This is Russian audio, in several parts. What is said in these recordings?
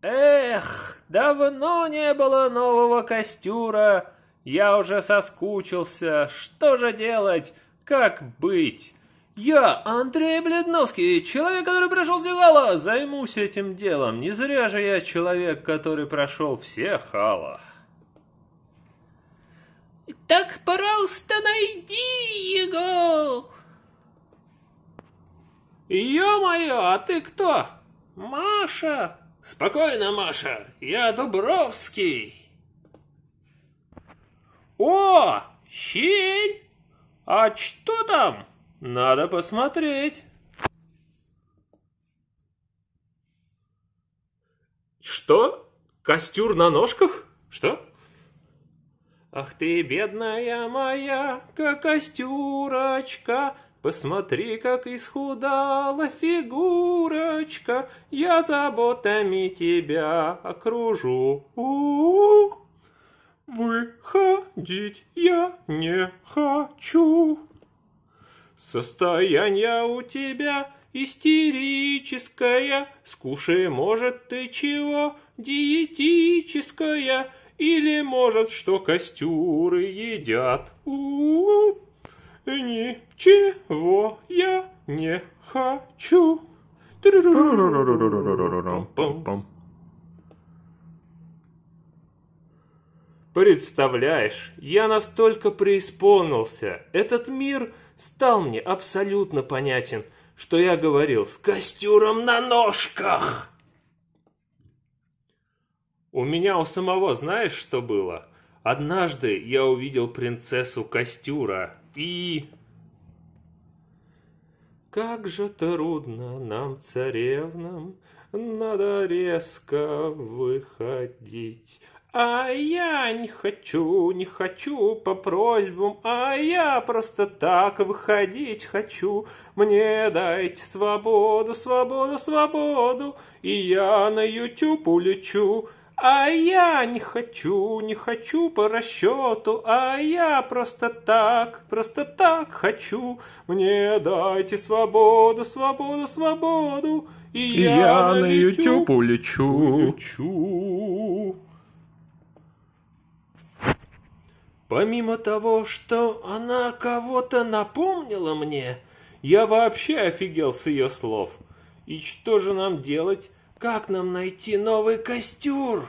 «Эх, давно не было нового костюра! Я уже соскучился! Что же делать? Как быть?» «Я, Андрей Бледновский, человек, который прошел все гала, займусь этим делом. Не зря же я человек, который прошел все хала». «Так, пожалуйста, найди его!» «Ё-моё, а ты кто?» «Маша!» «Спокойно, Маша, я Дубровский!» «О, щень! А что там? Надо посмотреть!» «Что? Костюр на ножках? Что?» «Ах ты, бедная моя, как костюрочка!» Посмотри, как исхудала фигурочка, Я заботами тебя окружу. У-у-у. Выходить я не хочу. Состояние у тебя истерическое, Скушай, может, ты чего, диетическое, Или, может, что костюры едят. У-у-у. Ничего я не хочу. Представляешь, я настолько преисполнился. Этот мир стал мне абсолютно понятен, что я говорил с костюром на ножках. У меня у самого знаешь, что было? Однажды я увидел принцессу Костюра и... Как же трудно нам, царевнам, надо резко выходить. А я не хочу, не хочу по просьбам, а я просто так выходить хочу. Мне дайте свободу, свободу, свободу, и я на YouTube улечу. А я не хочу, не хочу по расчету, а я просто так, просто так хочу. Мне дайте свободу, свободу, свободу, и, и я, я на YouTube улечу. улечу. Помимо того, что она кого-то напомнила мне, я вообще офигел с ее слов. И что же нам делать? Как нам найти новый костер?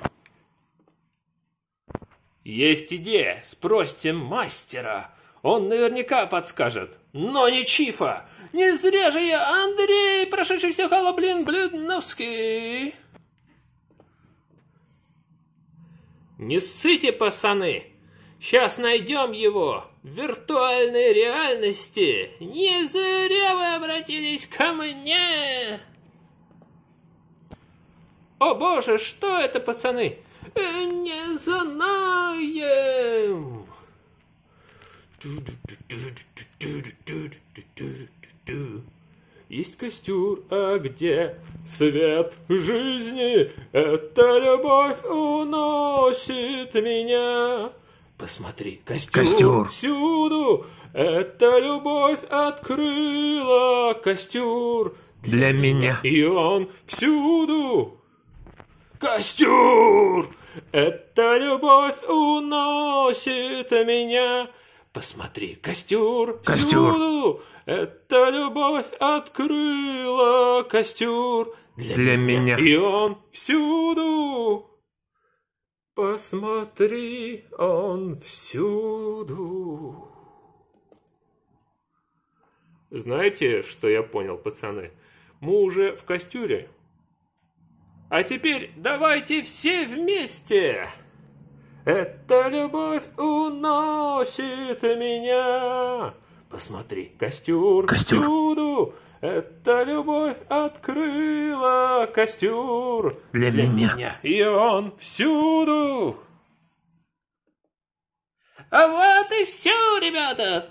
Есть идея, спросим мастера. Он наверняка подскажет. Но не Чифа. Не зря же я Андрей, прошедший все халаблин Блюдновский. Не ссыте, пацаны. Сейчас найдем его. В виртуальной реальности. Не зря вы обратились ко мне. «О боже, что это, пацаны?» э, «Не знаем!» Есть костюр, а где свет жизни? Эта любовь уносит меня. Посмотри, костюр, костюр. всюду. Эта любовь открыла костюр для, для меня. меня. И он всюду. Костер! Эта любовь уносит меня. Посмотри, костер, костер. всюду. Эта любовь открыла костер для, для меня. меня. И он всюду. Посмотри, он всюду. Знаете, что я понял, пацаны? Мы уже в костюре, а теперь давайте все вместе. Эта любовь уносит меня. Посмотри, костер, костер. всюду. Эта любовь открыла костер для, для меня. меня. И он всюду. А вот и все, ребята.